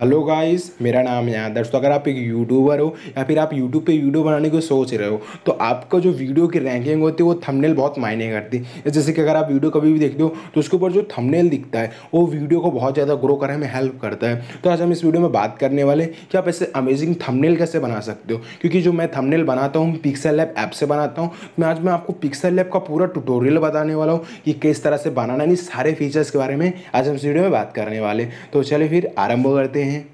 Hello guys मेरा नाम है आदर्श तो अगर आप एक यूट्यूबर हो या फिर आप यूट्यूब पे वीडियो बनाने को सोच रहे हो तो आपका जो वीडियो की रैंकिंग होती है वो थंबनेल बहुत मायने करती है जैसे कि अगर आप वीडियो कभी भी देखते हो तो उसके ऊपर जो थंबनेल दिखता है वो वीडियो को बहुत ज़्यादा ग्रो करने में हेल्प करता है तो आज हम इस वीडियो में बात करने वाले कि आप ऐसे अमेजिंग थमनेल कैसे बना सकते हो क्योंकि जो मैं थमनेल बनाता हूँ पिक्सल लैब ऐप से बनाता हूँ मैं आज मैं आपको पिक्सल लैब का पूरा टूटोरियल बताने वाला हूँ कि किस तरह से बनाना नहीं सारे फीचर्स के बारे में आज हम इस वीडियो में बात करने वाले तो चलिए फिर आरम्भ करते हैं हैं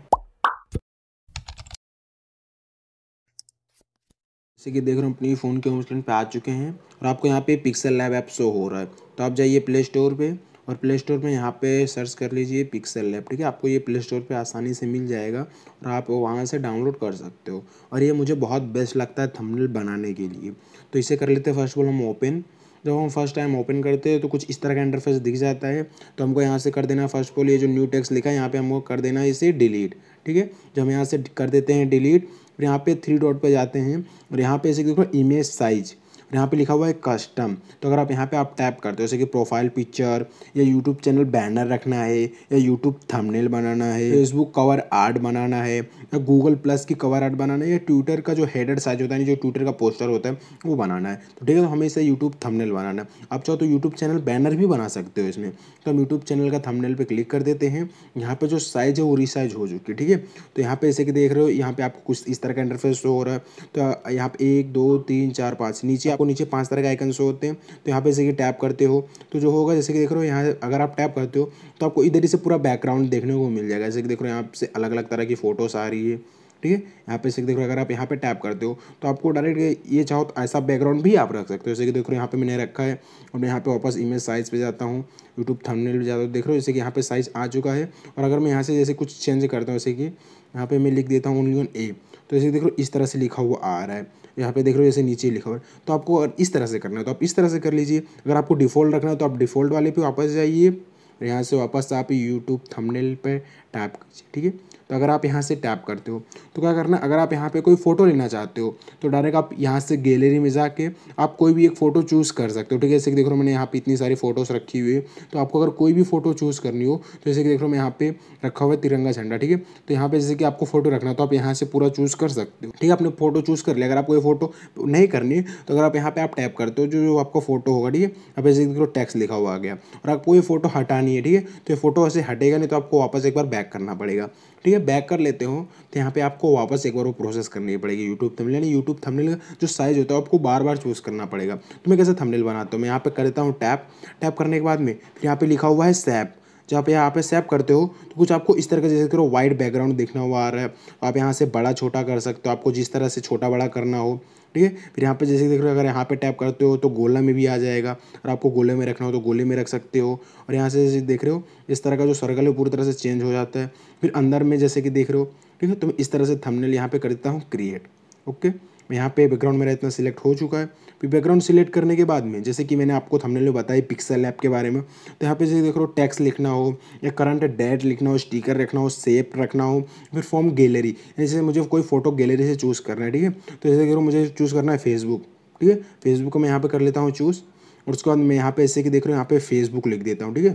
जैसे कि देख रहे हो अपनी फ़ोन के होम स्क्रीन पे आ चुके हैं और आपको यहाँ पे पिक्सल लैब ऐप शो हो रहा है तो आप जाइए प्ले स्टोर पे और प्ले स्टोर में यहाँ पे सर्च कर लीजिए पिक्सल लैब ठीक है आपको ये प्ले स्टोर पे आसानी से मिल जाएगा और आप वहाँ से डाउनलोड कर सकते हो और ये मुझे बहुत बेस्ट लगता है थंबनेल बनाने के लिए तो इसे कर लेते हैं फर्स्ट ऑफ ऑल हम ओपन जब तो हम फर्स्ट टाइम ओपन करते हैं तो कुछ इस तरह का इंटरफेस दिख जाता है तो हमको यहाँ से कर देना फर्स्ट पोल ये जो न्यू टेक्स लिखा है यहाँ पे हमको कर देना है इसे डिलीट ठीक है जब हम यहाँ से कर देते हैं डिलीट और यहाँ पे थ्री डॉट पे जाते हैं और यहाँ पे इसे देखो इमेज साइज यहाँ पे लिखा हुआ है कस्टम तो अगर आप यहाँ पे आप टैप करते हो जैसे कि प्रोफाइल पिक्चर या यूट्यूब चैनल बैनर रखना है या यूट्यूब थंबनेल बनाना है फेसबुक कवर आर्ट बनाना है या गूगल प्लस की कवर आर्ट बनाना है या ट्विटर का जो हेडर साइज होता है जो ट्विटर का पोस्टर होता है वो बनाना है तो ठीक है तो हमें इसे यूट्यूब थमनेल बनाना है आप चाहो तो यूट्यूब चैनल बैनर भी बना सकते हो इसमें तो हम यूट्यूब चैनल का थमनेल पर क्लिक कर देते हैं यहाँ पर जो साइज है वो रिसाइज हो चुकी है ठीक है तो यहाँ पे जैसे कि देख रहे हो यहाँ पे आपको कुछ इस तरह का इंटरफेस हो रहा है तो यहाँ पर एक दो तीन चार पाँच नीचे आप आपको नीचे पाँच तरह के आइकन शो होते हैं तो यहाँ पे जैसे कि टैप करते हो तो जो होगा जैसे कि देख रहे हो यहाँ अगर आप टैप करते हो तो आपको इधर ही से पूरा बैकग्राउंड देखने को मिल जाएगा जैसे कि देख रहे हो यहाँ से अलग अलग तरह की फ़ोटोज़ आ रही है ठीक है यहाँ पे जैसे देखो अगर आप यहाँ पे टैप करते हो तो आपको डायरेक्ट ये चाहो तो ऐसा बैकग्राउंड भी आप रख सकते हो जैसे कि देखो यहाँ पे मैंने रखा है और मैं यहाँ पे वापस इमेज साइज़ पे जाता हूँ यूट्यूब थंबनेल पे जाता हूँ देख रहे हो जैसे कि यहाँ पे साइज़ आ चुका है और अगर मैं यहाँ से जैसे कुछ चेंज करता हूँ जैसे कि यहाँ पे मैं लिख देता हूँ ओनली ऑन ए तो जैसे देख रहे हो इस तरह से लिखा हुआ आ रहा है यहाँ पे देख रहे हो जैसे नीचे लिखा हुआ है तो आपको इस तरह से करना है तो आप इस तरह से कर लीजिए अगर आपको डिफ़ॉल्ट रखना है तो आप डिफ़ॉल्ट वाले पे वापस जाइए यहाँ से वापस आप यूट्यूब थमनेल पर टैप कीजिए ठीक है तो अगर आप यहाँ से टैप करते हो तो क्या करना अगर आप यहाँ पे कोई फ़ोटो लेना चाहते हो तो डायरेक्ट आप यहाँ से गैलरी में जाके आप कोई भी एक फ़ोटो चूज़ कर सकते हो ठीक है जैसे कि देख रहा हूँ मैंने यहाँ पे इतनी सारी फ़ोटोज़ रखी हुई है तो आपको अगर कोई भी फ़ोटो चूज़ करनी हो तो जैसे कि देख रहा हूँ यहाँ पे रखा हुआ है तिरंगा झंडा ठीक है तो यहाँ पे जैसे कि आपको फ़ोटो रखना तो आप यहाँ से पूरा चूज़ कर सकते हो ठीक है आपने फ़ोटो चूज़ कर लिया अगर आपको ये फ़ोटो नहीं करनी तो अगर आप यहाँ पर आप टैप करते हो जो जो आपका फ़ोटो होगा ठीक है आप जैसे देख लो टैक्स लिखा हुआ आ गया और आपको ये फ़ोटो हटानी है ठीक है तो ये फ़ोटो ऐसे हटेगा नहीं तो आपको वापस एक बार बैक करना पड़ेगा ठीक है बैक कर लेते हो तो यहाँ पे आपको वापस एक बार वो प्रोसेस करनी पड़ेगी यूट्यूब थंबनेल यानी यूट्यूब का जो साइज़ होता है आपको बार बार चूज़ करना पड़ेगा तो मैं कैसे थंबनेल बनाता हूँ मैं यहाँ पे करता हूँ टैप टैप करने के बाद में फिर यहाँ पे लिखा हुआ है सैप जब आप यहाँ पे सैप करते हो तो कुछ आपको इस तरह का जैसे करो वाइट बैकग्राउंड देखना हुआ आ रहा है आप यहाँ से बड़ा छोटा कर सकते हो आपको जिस तरह से छोटा बड़ा करना हो ठीक है फिर यहाँ पे जैसे देख रहे हो अगर यहाँ पे टैप करते हो तो गोला में भी आ जाएगा और आपको गोले में रखना हो तो गोले में रख सकते हो और यहाँ से जैसे देख रहे हो इस तरह का जो सर्कल है पूरी तरह से चेंज हो जाता है फिर अंदर में जैसे कि देख रहे हो ठीक है तो मैं इस तरह से थमनेल यहाँ पे कर देता हूँ क्रिएट ओके यहाँ पे बैकग्राउंड मेरा इतना सिलेक्ट हो चुका है फिर बैकग्राउंड सिलेक्ट करने के बाद में जैसे कि मैंने आपको थंबनेल में बताई पिक्सल ऐप के बारे में तो यहाँ पे जैसे देख रहे हो टैक्स लिखना हो या करंट डेट लिखना हो स्टिकर रखना हो सेप रखना हो फिर फॉर्म गैलरी जैसे मुझे कोई फोटो गैलरी से चूज़ करना है ठीक है तो जैसे देख मुझे चूज़ करना है फेसबुक ठीक है फेसबुक को मैं यहाँ पर कर लेता हूँ चूज़ और उसके बाद मैं यहाँ पे ऐसे कि देख रहा हूँ यहाँ पे फेसबुक लिख देता हूँ ठीक है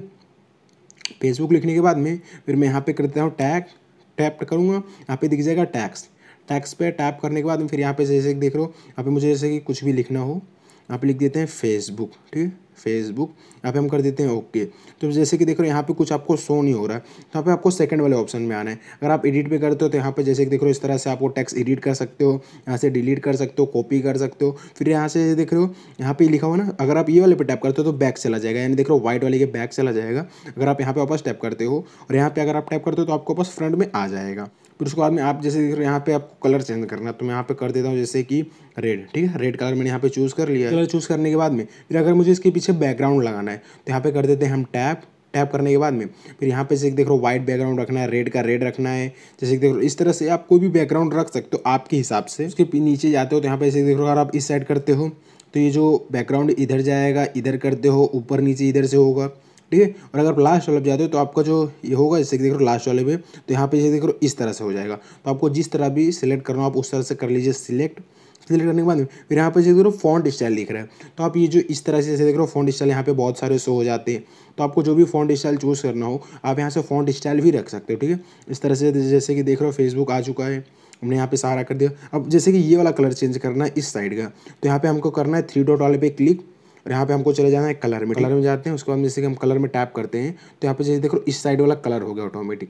फेसबुक लिखने के बाद में फिर मैं यहाँ पर कर देता हूँ टैग टैप करूँगा यहाँ पे दिख जाएगा टैक्स टैक्स पे टैप करने के बाद फिर यहाँ पे जैसे देख रहे हो यहाँ पे मुझे जैसे कि कुछ भी लिखना हो आप लिख देते हैं फेसबुक ठीक है फेसबुक यहाँ पे हम कर देते हैं ओके तो जैसे कि देख रहे हो यहाँ पे कुछ आपको शो नहीं हो रहा है तो यहाँ पे आपको सेकंड वाले ऑप्शन में आना है अगर आप एडिट पे करते हो तो यहाँ पे जैसे कि देख रहे हो इस तरह से आपको टेक्स्ट एडिट कर सकते हो यहाँ से डिलीट कर सकते हो कॉपी कर सकते हो फिर यहाँ से देख रहे हो यहाँ पे लिखा हुआ ना अगर आप ये वाले पर टैप करते हो तो बैक चला जाएगा यानी देख रहे हो व्हाइट वाले के बैक चला जाएगा अगर आप यहाँ पे वापस टैप करते हो और यहाँ पे अगर आप टैप करते हो तो आपको वापस फ्रंट में आ जाएगा फिर उसके बाद में आप जैसे देख रहे हो यहाँ पे आपको कलर चेंज करना है तो मैं यहाँ पे कर देता हूँ जैसे कि रेड ठीक है रेड कलर मैंने यहाँ पे चूज़ कर लिया कलर चूज़ करने के बाद में फिर अगर मुझे इसके पीछे पीछे बैकग्राउंड लगाना है तो यहाँ पे कर देते हैं हम टैप टैप करने के बाद में फिर यहाँ पे से देख रहे हो वाइट बैकग्राउंड रखना है रेड का रेड रखना है जैसे देख रहे इस तरह से आप कोई भी बैकग्राउंड रख सकते हो आपके हिसाब से उसके नीचे जाते हो तो यहाँ पे ऐसे देख रहे अगर आप इस साइड करते हो तो ये जो बैकग्राउंड इधर जाएगा इधर करते हो ऊपर नीचे इधर से होगा ठीक है और अगर आप लास्ट वाले जाते हो तो आपका जो ये होगा जैसे देख रहे हो लास्ट वाले में तो यहाँ पे जैसे देख रहे हो इस तरह से हो जाएगा तो आपको जिस तरह भी सिलेक्ट करना हो आप उस तरह से कर लीजिए सिलेक्ट सिलेक्ट करने के बाद फिर यहाँ पर देख रहे हो फॉन्ट स्टाइल दिख रहा है तो आप ये जो इस तरह से जैसे देख रहे हो फॉन्ट स्टाइल यहाँ पे बहुत सारे शो हो जाते हैं तो आपको जो भी फॉन्ट स्टाइल चूज़ करना हो आप यहाँ से फॉन्ट स्टाइल भी रख सकते हो ठीक है इस तरह से जैसे कि देख रहे हो फेसबुक आ चुका है हमने यहाँ पे सहारा कर दिया अब जैसे कि ये वाला कलर चेंज करना है इस साइड का तो यहाँ पे हमको करना है थ्री डॉट वाले पे क्लिक और यहाँ पे हमको चले जाना है कलर में कलर में जाते हैं उसके बाद जैसे कि हम कलर में टैप करते हैं तो यहाँ पे जैसे देखो इस साइड वाला कलर हो गया ऑटोमेटिक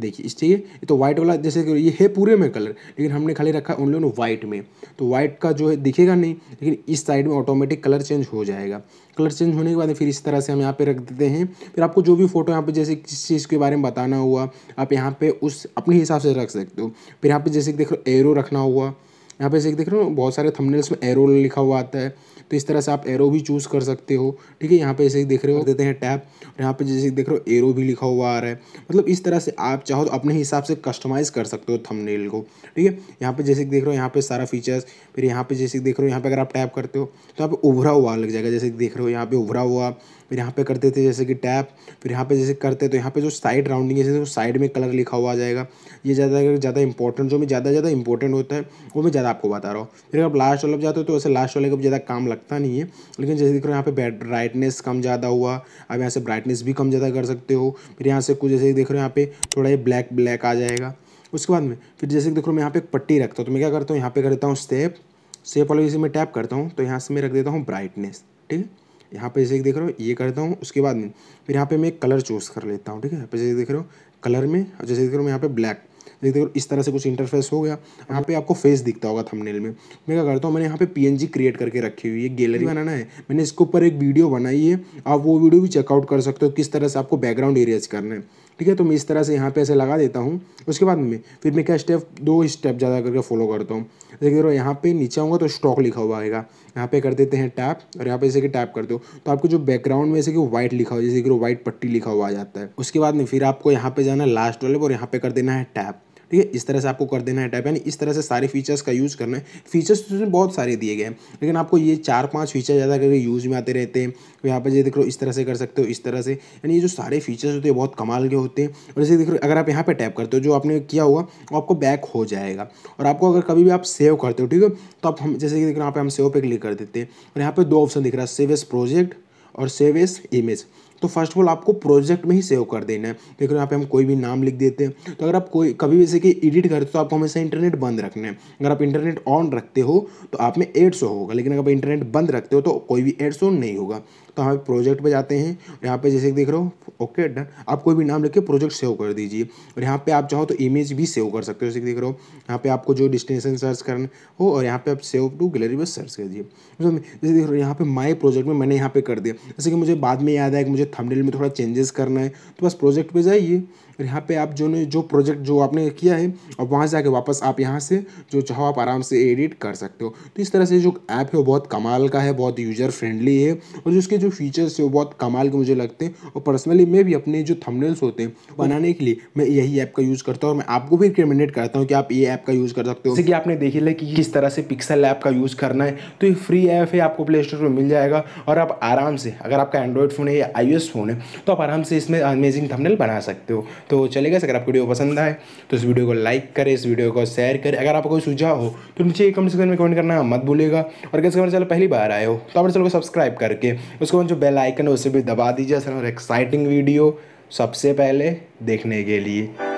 देखिए इस ठीक है तो व्हाइट वाला जैसे कि ये है पूरे में कलर लेकिन हमने खाली रखा ओनली ओन वाइट में तो वाइट का जो है दिखेगा नहीं लेकिन इस साइड में ऑटोमेटिक कलर चेंज हो जाएगा कलर चेंज होने के बाद फिर इस तरह से हम यहाँ पे रख देते हैं फिर आपको जो भी फोटो यहाँ पे जैसे किस चीज़ के बारे में बताना हुआ आप यहाँ पे उस अपने हिसाब से रख सकते हो फिर यहाँ पर जैसे देखो एरो रखना हुआ यहाँ पे से देख रहे हो बहुत सारे थंबनेल्स में एरो लिखा हुआ आता है तो इस तरह से आप एरो भी चूज़ कर सकते हो ठीक है यहाँ पे ऐसे देख रहे हो देते हैं टैप और यहाँ पे जैसे देख रहे हो एरो भी लिखा हुआ आ रहा है मतलब इस तरह से आप चाहो तो अपने हिसाब से कस्टमाइज़ कर सकते हो थंबनेल को ठीक है यहाँ पे जैसे देख रहे हो यहाँ पे सारा फीचर्स फिर यहाँ पे जैसे देख रहे हो यहाँ पे अगर आप टैप करते हो तो आप उभरा हुआ लग जाएगा जैसे देख रहे हो यहाँ पे उभरा हुआ फिर यहाँ पे करते थे जैसे कि टैप फिर यहाँ पे जैसे करते तो यहाँ पे जो साइड राउंडिंग है जैसे साइड में कलर लिखा हुआ आ जाएगा ये ज़्यादा ज़्यादा इंपॉर्टेंट जो मैं ज़्यादा ज़्यादा इंपॉर्टेंट होता है वो मैं ज़्यादा आपको बता रहा हूँ फिर आप लास्ट वाले जाते हो तो वैसे लास्ट वाले का ज़्यादा काम लगता नहीं है लेकिन जैसे देख रहे हो यहाँ पे ब्राइटनेस कम ज़्यादा हुआ आप यहाँ से ब्राइटनेस भी कम ज़्यादा कर सकते हो फिर यहाँ से कुछ जैसे देख रहे हो यहाँ पे थोड़ा ये ब्लैक ब्लैक आ जाएगा उसके बाद में फिर जैसे देख रहा हूँ मैं यहाँ पे एक पट्टी रखता हूँ तो मैं क्या करता हूँ यहाँ पे करता हूँ स्टेप स्टेप वाले जैसे मैं टैप करता हूँ तो यहाँ से मैं रख देता हूँ ब्राइटनेस ठीक है यहाँ पे जैसे देख रहे हो ये करता हूँ उसके बाद में फिर यहाँ पे मैं कलर चूज़ कर लेता हूँ ठीक है यहाँ पे जैसे देख रहे हो कलर में और जैसे देख रहे हो यहाँ पे ब्लैक देख देखो इस तरह से कुछ इंटरफेस हो गया यहाँ पे आपको फेस दिखता होगा थंबनेल में मैं क्या करता हूँ मैंने यहाँ पे पीएनजी क्रिएट करके रखी हुई है गैलरी हम्म। बनाना है मैंने इसके ऊपर एक वीडियो बनाई है आप वो वीडियो भी चेकआउट कर सकते हो किस तरह से आपको बैकग्राउंड एरियाज करना है ठीक है तो मैं इस तरह से यहाँ पे ऐसे लगा देता हूँ उसके बाद में फिर मैं क्या स्टेप दो स्टेप ज़्यादा करके फॉलो करता हूँ जैसे करो यहाँ पे नीचे आऊँगा तो स्टॉक लिखा हुआ आएगा यहाँ पे कर देते हैं टैप और यहाँ पे जैसे कि टैप कर दो तो आपको जो बैकग्राउंड में जैसे कि व्हाइट लिखा हुआ जैसे कि व्हाइट पट्टी लिखा हुआ आ जाता है उसके बाद में फिर आपको यहाँ पे जाना है लास्ट वाले और यहाँ पे कर देना है टैप ठीक है इस तरह से आपको कर देना है टाइप यानी इस तरह से सारे फीचर्स का यूज़ करना है फीचर्स तो उसमें बहुत सारे दिए गए हैं लेकिन आपको ये चार पाँच फीचर ज़्यादा करके यूज़ में आते रहते हैं तो यहाँ पर ये देख लो इस तरह से कर सकते हो इस तरह से यानी ये जो सारे फीचर्स होते हैं बहुत कमाल के होते हैं और जैसे देख लो अगर आप यहाँ पर टैप करते हो जो आपने किया होगा वो आपको बैक हो जाएगा और आपको अगर कभी भी आप सेव करते हो ठीक है तो आप हम जैसे कि देख रहे यहाँ पर हम सेव पे क्लिक कर देते हैं और यहाँ पर दो ऑप्शन दिख रहा है सेव एस प्रोजेक्ट और सेव एस इमेज तो फर्स्ट ऑफ ऑल आपको प्रोजेक्ट में ही सेव कर देना है देखो यहाँ पे हम कोई भी नाम लिख देते हैं तो अगर आप कोई कभी भी जैसे कि एडिट करते हो तो आपको हमेशा इंटरनेट बंद रखना है अगर आप इंटरनेट ऑन रखते हो तो आप में एड शो होगा लेकिन अगर आप इंटरनेट बंद रखते हो तो कोई भी एड शो नहीं होगा तो हम प्रोजेक्ट पर जाते हैं यहाँ पर जैसे देख रहे हो ओके डन आप कोई भी नाम लिख के प्रोजेक्ट सेव कर दीजिए और यहाँ पर आप चाहो तो इमेज भी सेव कर सकते हो जैसे देख रहे हो यहाँ पे आपको जो डिस्टिनेशन सर्च करना हो और यहाँ पर आप सेव टू गैलरी में सर्च कर दीजिए जैसे देख रहे हो यहाँ पे माई प्रोजेक्ट में मैंने यहाँ पे कर दिया जैसे कि मुझे बाद में याद आया कि मुझे थंबनेल में थोड़ा चेंजेस करना है तो बस प्रोजेक्ट पे जाइए और यहाँ पे आप जो ने जो प्रोजेक्ट जो आपने किया है और वहाँ से आके वापस आप यहाँ से जो चाहो आप आराम से एडिट कर सकते हो तो इस तरह से जो ऐप है वो बहुत कमाल का है बहुत यूज़र फ्रेंडली है और जो उसके जो फीचर्स है वो बहुत कमाल के मुझे लगते हैं और पर्सनली मैं भी अपने जो थंबनेल्स होते हैं बनाने के लिए मैं यही ऐप का यूज़ करता हूँ और मैं आपको भी रिकमेंडेड करता हूँ कि आप ये ऐप का यूज़ कर सकते हो जैसे कि आपने देखी है कि किस तरह से पिक्सल ऐप का यूज़ करना है तो ये फ्री ऐप है आपको प्ले स्टोर पर मिल जाएगा और आप आराम से अगर आपका एंड्रॉयड फ़ोन है या आई यूएस फ़ोन है तो आप आराम से इसमें अमेजिंग थंबनेल बना सकते हो तो चलेगा अगर आपको वीडियो पसंद आए तो इस वीडियो को लाइक करें इस वीडियो को शेयर करें अगर आपको कोई सुझाव हो तो नीचे कमेंट सेक्शन में कमेंट करना मत भूलेगा और अगर हमारे चैनल पहली बार आए हो तो आप चैनल को सब्सक्राइब करके उसके बाद जो बेल आइकन है उसे भी दबा दीजिए सर एक्साइटिंग वीडियो सबसे पहले देखने के लिए